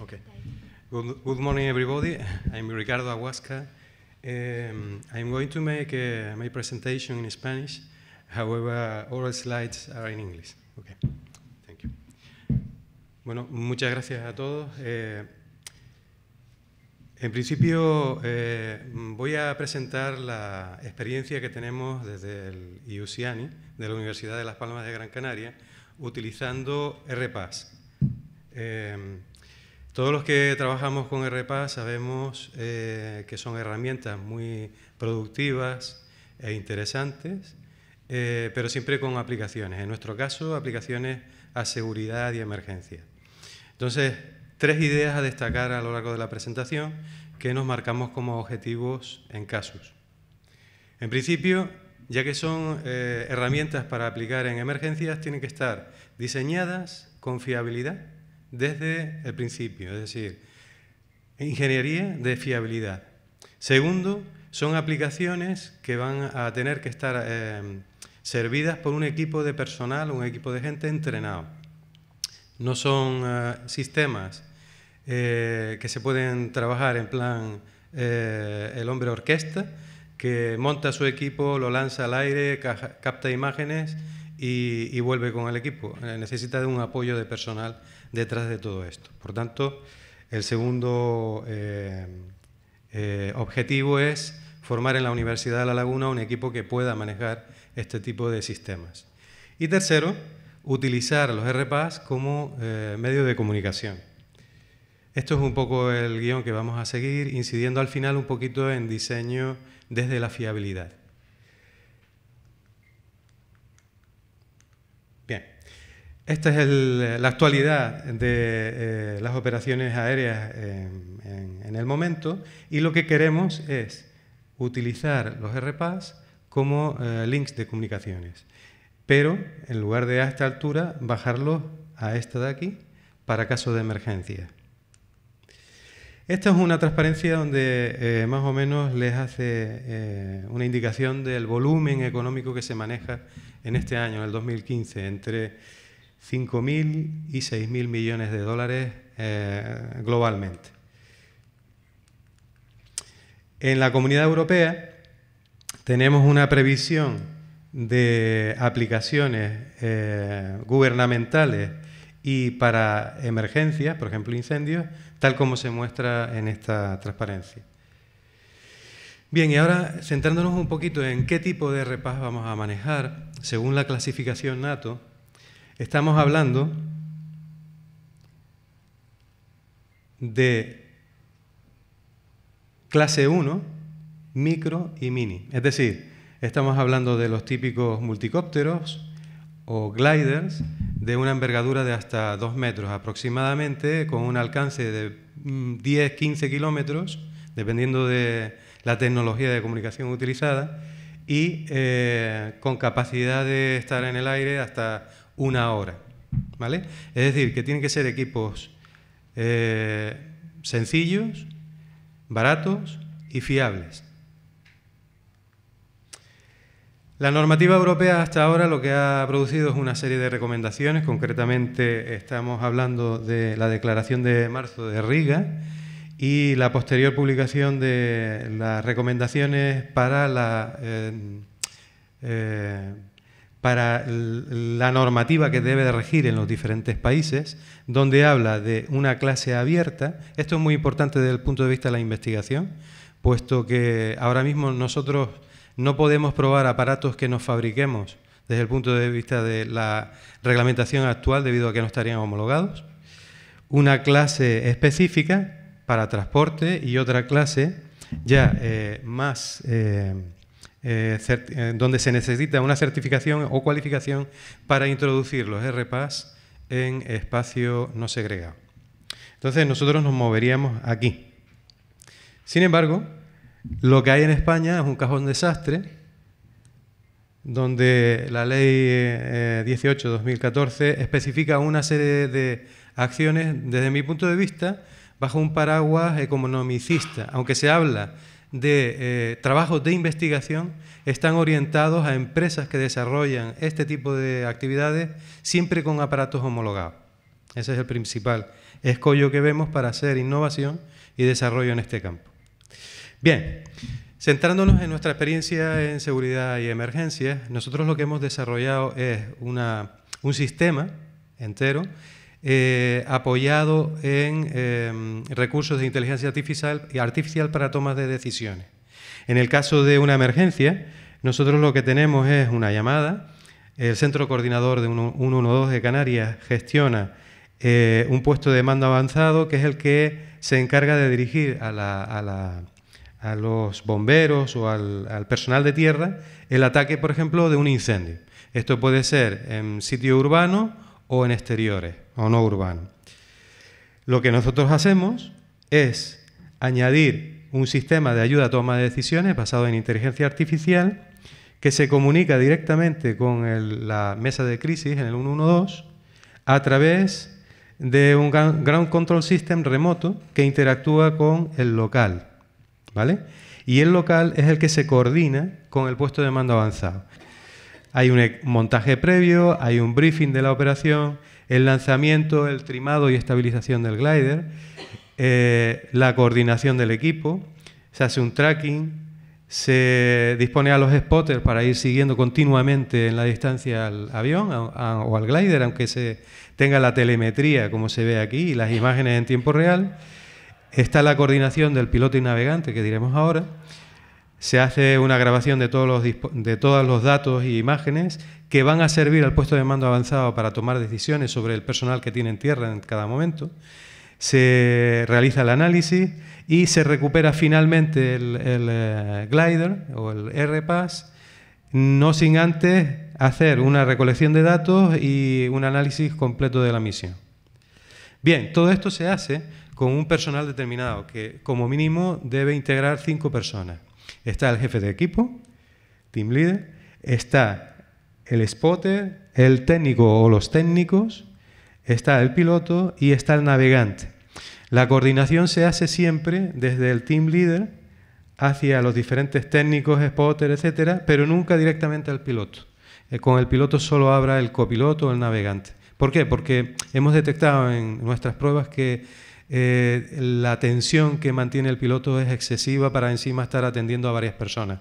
Okay. Good, morning, everybody. I'm Ricardo Aguasca. Um, I'm going to make uh, my presentation in Spanish. However, all slides are in English. Okay. Thank you. Bueno, muchas gracias a todos. Eh, en principio, eh, voy a presentar la experiencia que tenemos desde el IUCIANI, de la Universidad de Las Palmas de Gran Canaria, utilizando RPAS. Eh, em, todos los que trabajamos con RPAS sabemos eh, que son herramientas muy productivas e interesantes, eh, pero siempre con aplicaciones. En nuestro caso, aplicaciones a seguridad y emergencia. Entonces, tres ideas a destacar a lo largo de la presentación que nos marcamos como objetivos en casos. En principio, ya que son eh, herramientas para aplicar en emergencias, tienen que estar diseñadas con fiabilidad desde el principio, es decir, ingeniería de fiabilidad. Segundo, son aplicaciones que van a tener que estar eh, servidas por un equipo de personal, un equipo de gente entrenado. No son eh, sistemas que se pueden trabajar en plan el hombre orquesta, que monta su equipo, lo lanza al aire, capta imágenes y, vuelve con el equipo. Eh, necesita de un apoyo de personal detrás de todo esto. Por tanto, el segundo eh, eh, objetivo es formar en la Universidad de La Laguna un equipo que pueda manejar este tipo de sistemas. Y tercero, utilizar los RPAs como medio de comunicación. Esto es un poco el guión que vamos a seguir, incidiendo al final un poquito en diseño desde la fiabilidad. Bien, esta es la actualidad de eh, las operaciones aéreas en, el momento y lo que queremos es utilizar los RPAs como eh, links de comunicaciones, pero en lugar de a esta altura, bajarlos a esta de aquí para caso de emergencia. Esta es una transparencia donde eh, más o menos les hace eh, una indicación del volumen económico que se maneja en este año, en el 2015, entre 5.000 y 6.000 millones de dólares eh, globalmente. En la comunidad europea tenemos una previsión de aplicaciones gubernamentales y para emergencias, por ejemplo incendios, tal como se muestra en esta transparencia. Bien, y ahora centrándonos un poquito en qué tipo de repas vamos a manejar, según la clasificación NATO, estamos hablando de clase 1, micro y mini. Es decir, estamos hablando de los típicos multicópteros o gliders, de una envergadura de hasta 2 metros aproximadamente, con un alcance de 10-15 mm, kilómetros, dependiendo de la tecnología de comunicación utilizada, y eh, con capacidad de estar en el aire hasta una hora. ¿vale? Es decir, que tienen que ser equipos eh, sencillos, baratos y fiables. La normativa europea hasta ahora lo que ha producido es una serie de recomendaciones, concretamente estamos hablando de la declaración de marzo de Riga y la posterior publicación de las recomendaciones para la... Eh, eh, para la normativa que debe de regir en los diferentes países, donde habla de una clase abierta. Esto es muy importante desde el punto de vista de la investigación, puesto que ahora mismo nosotros no podemos probar aparatos que nos fabriquemos desde el punto de vista de la reglamentación actual debido a que no estarían homologados. Una clase específica para transporte y otra clase ya eh, más eh, eh, donde se necesita una certificación o cualificación para introducir los RPAS en espacio no segregado. Entonces nosotros nos moveríamos aquí. Sin embargo, lo que hay en España es un cajón desastre donde la ley 18-2014 eh, especifica una serie de acciones, desde mi punto de vista, bajo un paraguas economicista. Aunque se habla de eh, trabajos de investigación, están orientados a empresas que desarrollan este tipo de actividades siempre con aparatos homologados. Ese es el principal escollo que vemos para hacer innovación y desarrollo en este campo. Bien, centrándonos en nuestra experiencia en seguridad y emergencias, nosotros lo que hemos desarrollado es un sistema entero eh, apoyado en em, recursos de inteligencia artificial, artificial para tomas de decisiones. En el caso de una emergencia, nosotros lo que tenemos es una llamada, el centro coordinador de 112 de Canarias gestiona eh, un puesto de mando avanzado que es el que se encarga de dirigir a la a los bomberos o al, personal de tierra el ataque, por ejemplo, de un incendio. Esto puede ser en sitio urbano o en exteriores o no urbano. Lo que nosotros hacemos es añadir un sistema de ayuda a toma de decisiones basado en inteligencia artificial que se comunica directamente con la mesa de crisis en el 112 a través de un ground control system remoto que interactúa con el local. Y el local es el que se coordina con el puesto de mando avanzado. Hay un e-, montaje previo, hay un briefing de la operación, el lanzamiento, el trimado y estabilización del glider, eh, la coordinación del equipo, se hace un tracking, se dispone a los spotters para ir siguiendo continuamente en la distancia al avión o al glider, aunque se tenga la telemetría, como se ve aquí, y las imágenes en tiempo real. Está la coordinación del piloto y navegante, que diremos ahora. Se hace una grabación de todos, los, datos y imágenes que van a servir al puesto de mando avanzado para tomar decisiones sobre el personal que tiene en tierra en cada momento. Se realiza el análisis y se recupera finalmente el, el eh, glider o el r no sin antes hacer una recolección de datos y un análisis completo de la misión. Bien, todo esto se hace con un personal determinado que como mínimo debe integrar cinco personas. Está el jefe de equipo, team leader, está el spotter, el técnico o los técnicos, está el piloto y está el navegante. La coordinación se hace siempre desde el team leader hacia los diferentes técnicos, spotter, etcétera, pero nunca directamente al piloto. Eh, con el piloto solo habrá el copiloto o el navegante. ¿Por qué? Porque hemos detectado en nuestras pruebas que eh, la tensión que mantiene el piloto es excesiva para encima estar atendiendo a varias personas.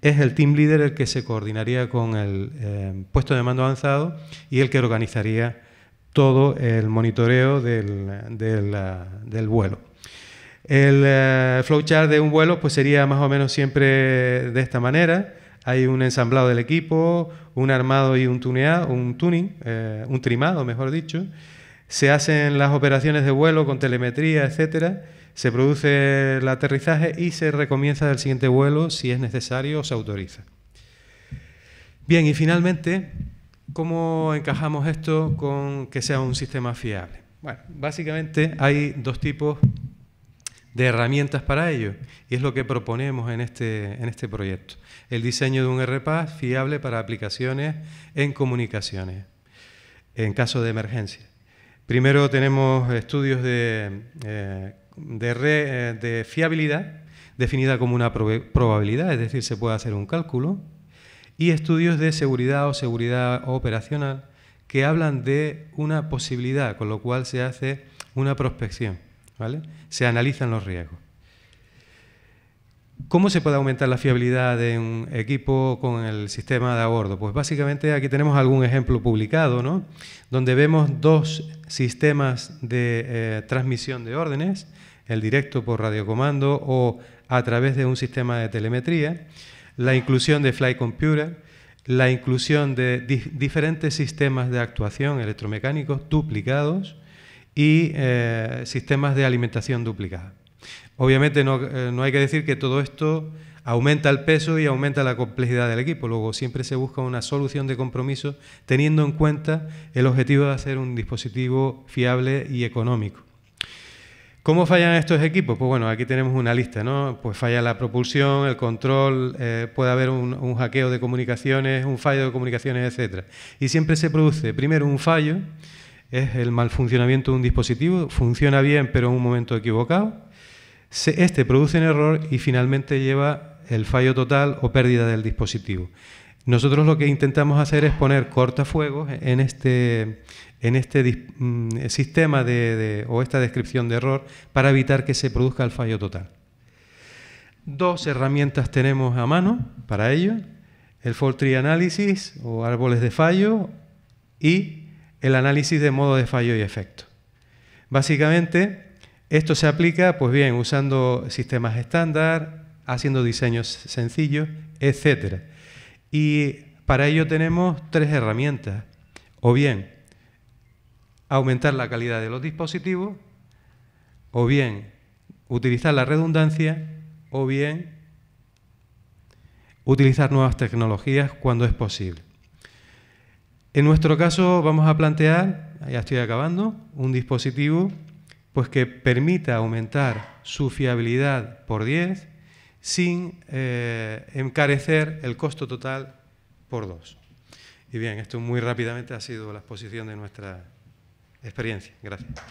Es el team leader el que se coordinaría con el eh, puesto de mando avanzado y el que organizaría todo el monitoreo del, ah, vuelo. El eh, flowchart de un vuelo pues, sería más o menos siempre de esta manera. Hay un ensamblado del equipo, un armado y un tuneado, un tuning, un trimado, mejor dicho se hacen las operaciones de vuelo con telemetría, etcétera, se produce el aterrizaje y se recomienza el siguiente vuelo si es necesario o se autoriza. Bien, y finalmente, ¿cómo encajamos esto con que sea un sistema fiable? Bueno, básicamente hay dos tipos de herramientas para ello y es lo que proponemos en este, en este proyecto. El diseño de un RPAS fiable para aplicaciones en comunicaciones, en caso de emergencia Primero tenemos estudios de, eh, eh, de fiabilidad, definida como una probabilidad, es decir, se puede hacer un cálculo, y estudios de seguridad o seguridad operacional que hablan de una posibilidad, con lo cual se hace una prospección, ¿vale? Se analizan los riesgos. ¿Cómo se puede aumentar la fiabilidad de un equipo con el sistema de a bordo? Pues básicamente aquí tenemos algún ejemplo publicado, ¿no? Donde vemos dos sistemas de eh, transmisión de órdenes, el directo por radiocomando o a través de un sistema de telemetría, la inclusión de fly computer, la inclusión de diferentes sistemas de actuación electromecánicos duplicados y eh, sistemas de alimentación duplicada. Obviamente eh, no, hay que decir que todo esto aumenta el peso y aumenta la complejidad del equipo. Luego siempre se busca una solución de compromiso teniendo en cuenta el objetivo de hacer un dispositivo fiable y económico. ¿Cómo fallan estos equipos? Pues bueno, aquí tenemos una lista, ¿no? Pues falla la propulsión, el control, eh, puede haber un, un hackeo de comunicaciones, un fallo de comunicaciones, etc. Y siempre se produce, primero, un fallo, es el mal funcionamiento de un dispositivo, funciona bien pero en un momento equivocado. Este produce un error y finalmente lleva el fallo total o pérdida del dispositivo. Nosotros lo que intentamos hacer es poner cortafuegos en este, en este mm, sistema de, o esta descripción de error para evitar que se produzca el fallo total. Dos herramientas tenemos a mano para ello, el Fault Tree Analysis o árboles de fallo y el análisis de modo de fallo y efecto. Básicamente, esto se aplica, pues bien, usando sistemas estándar, haciendo diseños sencillos, etc. Y para ello tenemos tres herramientas. O bien, aumentar la calidad de los dispositivos, o bien, utilizar la redundancia, o bien, utilizar nuevas tecnologías cuando es posible. En nuestro caso vamos a plantear, ya estoy acabando, un dispositivo pues que permita aumentar su fiabilidad por 10 sin eh, encarecer el costo total por 2. Y bien, esto muy rápidamente ha sido la exposición de nuestra experiencia. Gracias.